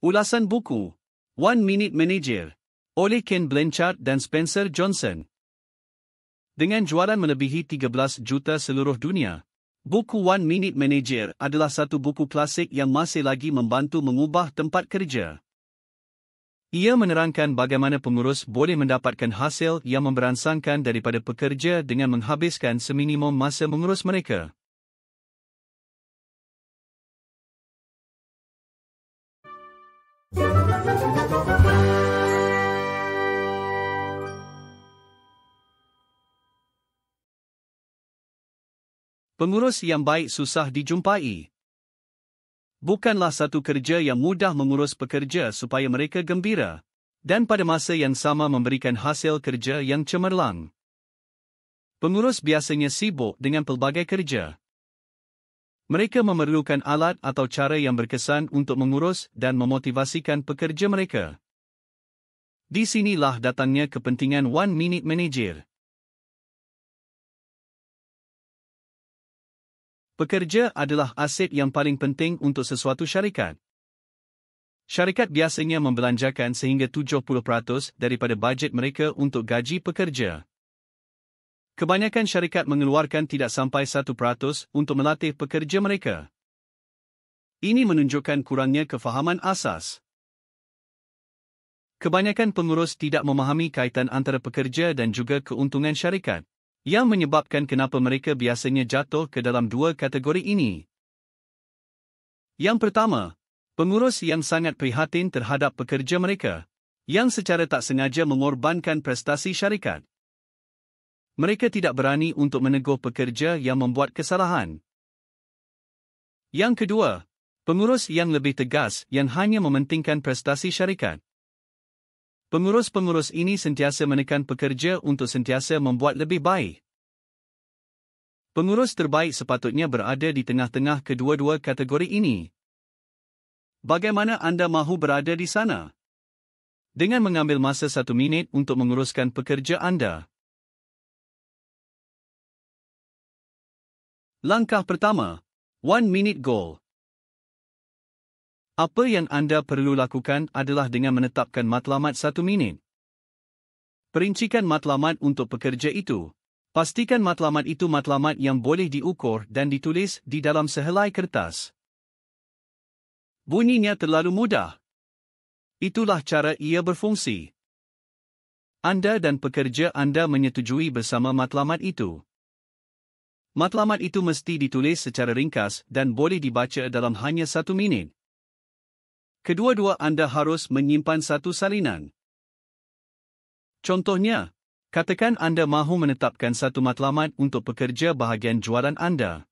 Ulasan buku One Minute Manager oleh Ken Blanchard dan Spencer Johnson. Dengan jualan melebihi 13 juta seluruh dunia, buku One Minute Manager adalah satu buku klasik yang masih lagi membantu mengubah tempat kerja. Ia menerangkan bagaimana pengurus boleh mendapatkan hasil yang memberansangkan daripada pekerja dengan menghabiskan seminimum masa mengurus mereka. Pengurus yang baik susah dijumpai. Bukanlah satu kerja yang mudah mengurus pekerja supaya mereka gembira dan pada masa yang sama memberikan hasil kerja yang cemerlang. Pengurus biasanya sibuk dengan pelbagai kerja. Mereka memerlukan alat atau cara yang berkesan untuk mengurus dan memotivasikan pekerja mereka. Di sinilah datangnya kepentingan One Minute Manager. Pekerja adalah aset yang paling penting untuk sesuatu syarikat. Syarikat biasanya membelanjakan sehingga 70% daripada bajet mereka untuk gaji pekerja kebanyakan syarikat mengeluarkan tidak sampai 1% untuk melatih pekerja mereka. Ini menunjukkan kurangnya kefahaman asas. Kebanyakan pengurus tidak memahami kaitan antara pekerja dan juga keuntungan syarikat yang menyebabkan kenapa mereka biasanya jatuh ke dalam dua kategori ini. Yang pertama, pengurus yang sangat prihatin terhadap pekerja mereka yang secara tak sengaja mengorbankan prestasi syarikat mereka tidak berani untuk menegur pekerja yang membuat kesalahan. Yang kedua, pengurus yang lebih tegas yang hanya mementingkan prestasi syarikat. Pengurus-pengurus ini sentiasa menekan pekerja untuk sentiasa membuat lebih baik. Pengurus terbaik sepatutnya berada di tengah-tengah kedua-dua kategori ini. Bagaimana anda mahu berada di sana? Dengan mengambil masa satu minit untuk menguruskan pekerja anda. Langkah pertama, One minute goal. Apa yang anda perlu lakukan adalah dengan menetapkan matlamat satu minit. Perincikan matlamat untuk pekerja itu. Pastikan matlamat itu matlamat yang boleh diukur dan ditulis di dalam sehelai kertas. Bunyinya terlalu mudah. Itulah cara ia berfungsi. Anda dan pekerja anda menyetujui bersama matlamat itu. Matlamat itu mesti ditulis secara ringkas dan boleh dibaca dalam hanya satu minit. Kedua-dua anda harus menyimpan satu salinan. Contohnya, katakan anda mahu menetapkan satu matlamat untuk pekerja bahagian jualan anda.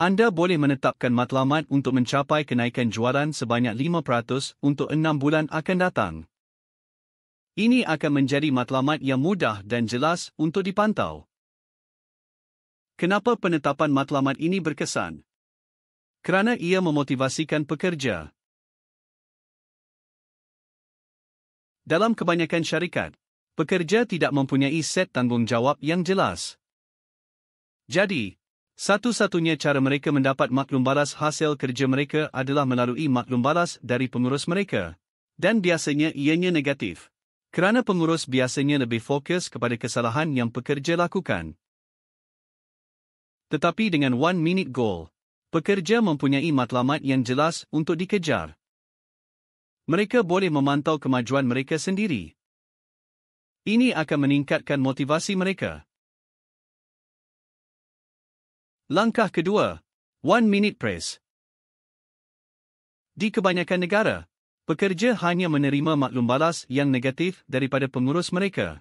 Anda boleh menetapkan matlamat untuk mencapai kenaikan jualan sebanyak 5% untuk 6 bulan akan datang. Ini akan menjadi matlamat yang mudah dan jelas untuk dipantau. Kenapa penetapan matlamat ini berkesan? Kerana ia memotivasikan pekerja. Dalam kebanyakan syarikat, pekerja tidak mempunyai set tanggungjawab yang jelas. Jadi, satu-satunya cara mereka mendapat maklum balas hasil kerja mereka adalah melalui maklum balas dari pengurus mereka. Dan biasanya ianya negatif. Kerana pengurus biasanya lebih fokus kepada kesalahan yang pekerja lakukan tetapi dengan one minute goal. Pekerja mempunyai matlamat yang jelas untuk dikejar. Mereka boleh memantau kemajuan mereka sendiri. Ini akan meningkatkan motivasi mereka. Langkah kedua, one minute press. Di kebanyakan negara, pekerja hanya menerima maklum balas yang negatif daripada pengurus mereka.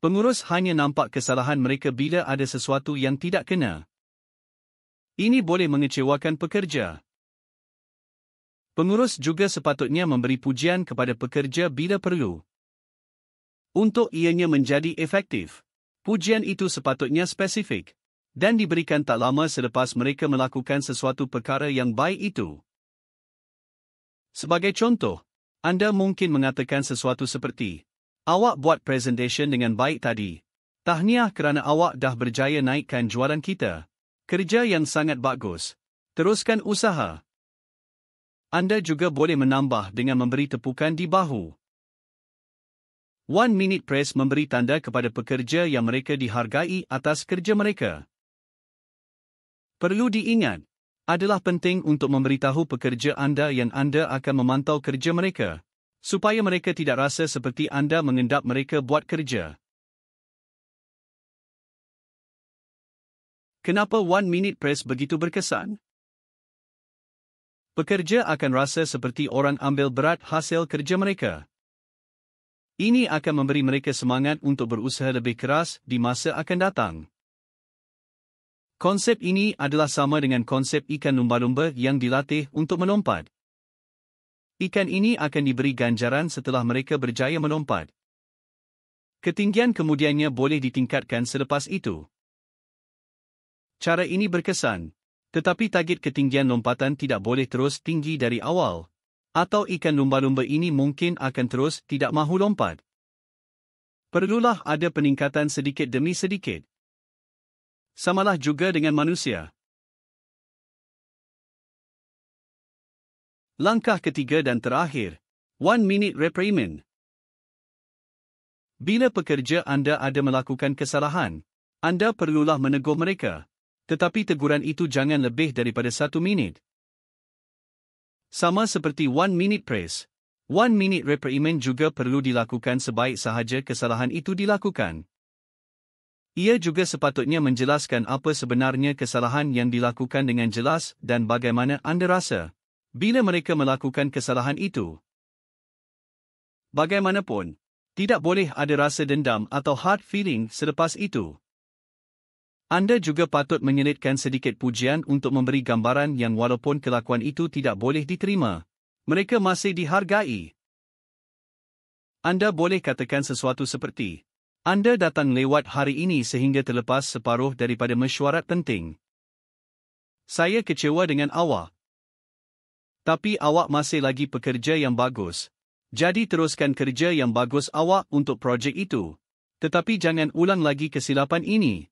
Pengurus hanya nampak kesalahan mereka bila ada sesuatu yang tidak kena. Ini boleh mengecewakan pekerja. Pengurus juga sepatutnya memberi pujian kepada pekerja bila perlu. Untuk ianya menjadi efektif, pujian itu sepatutnya spesifik dan diberikan tak lama selepas mereka melakukan sesuatu perkara yang baik itu. Sebagai contoh, anda mungkin mengatakan sesuatu seperti, Awak buat presentation dengan baik tadi. Tahniah kerana awak dah berjaya naikkan jualan kita. Kerja yang sangat bagus. Teruskan usaha. Anda juga boleh menambah dengan memberi tepukan di bahu. One Minute Press memberi tanda kepada pekerja yang mereka dihargai atas kerja mereka. Perlu diingat, adalah penting untuk memberitahu pekerja anda yang anda akan memantau kerja mereka supaya mereka tidak rasa seperti anda mengendap mereka buat kerja. Kenapa One Minute Press begitu berkesan? Pekerja akan rasa seperti orang ambil berat hasil kerja mereka. Ini akan memberi mereka semangat untuk berusaha lebih keras di masa akan datang. Konsep ini adalah sama dengan konsep ikan lumba-lumba yang dilatih untuk melompat ikan ini akan diberi ganjaran setelah mereka berjaya melompat. Ketinggian kemudiannya boleh ditingkatkan selepas itu. Cara ini berkesan, tetapi target ketinggian lompatan tidak boleh terus tinggi dari awal. Atau ikan lumba-lumba ini mungkin akan terus tidak mahu lompat. Perlulah ada peningkatan sedikit demi sedikit. Samalah juga dengan manusia. Langkah ketiga dan terakhir. One minute reprimand. Bila pekerja anda ada melakukan kesalahan, anda perlulah menegur mereka. Tetapi teguran itu jangan lebih daripada satu minit. Sama seperti one minute praise. One minute reprimand juga perlu dilakukan sebaik sahaja kesalahan itu dilakukan. Ia juga sepatutnya menjelaskan apa sebenarnya kesalahan yang dilakukan dengan jelas dan bagaimana anda rasa bila mereka melakukan kesalahan itu. Bagaimanapun, tidak boleh ada rasa dendam atau hard feeling selepas itu. Anda juga patut menyelitkan sedikit pujian untuk memberi gambaran yang walaupun kelakuan itu tidak boleh diterima, mereka masih dihargai. Anda boleh katakan sesuatu seperti, anda datang lewat hari ini sehingga terlepas separuh daripada mesyuarat penting. Saya kecewa dengan awak tapi awak masih lagi pekerja yang bagus. Jadi teruskan kerja yang bagus awak untuk projek itu. Tetapi jangan ulang lagi kesilapan ini.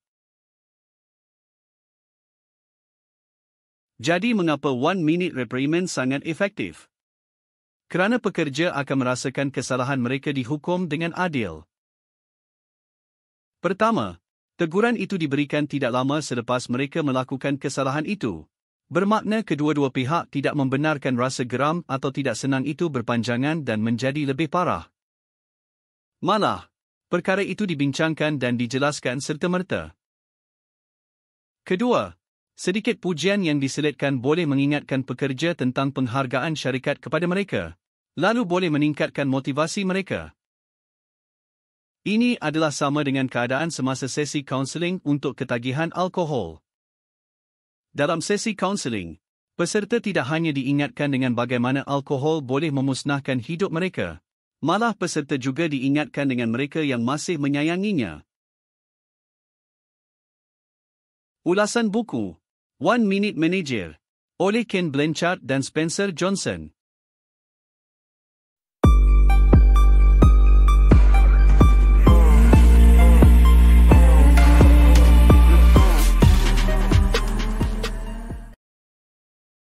Jadi mengapa one minute reprimand sangat efektif? Kerana pekerja akan merasakan kesalahan mereka dihukum dengan adil. Pertama, teguran itu diberikan tidak lama selepas mereka melakukan kesalahan itu. Bermakna kedua-dua pihak tidak membenarkan rasa geram atau tidak senang itu berpanjangan dan menjadi lebih parah. Malah, perkara itu dibincangkan dan dijelaskan serta-merta. Kedua, sedikit pujian yang diselitkan boleh mengingatkan pekerja tentang penghargaan syarikat kepada mereka, lalu boleh meningkatkan motivasi mereka. Ini adalah sama dengan keadaan semasa sesi kaunseling untuk ketagihan alkohol. Dalam sesi kaunseling, peserta tidak hanya diingatkan dengan bagaimana alkohol boleh memusnahkan hidup mereka, malah peserta juga diingatkan dengan mereka yang masih menyayanginya. Ulasan buku One Minute Manager oleh Ken Blanchard dan Spencer Johnson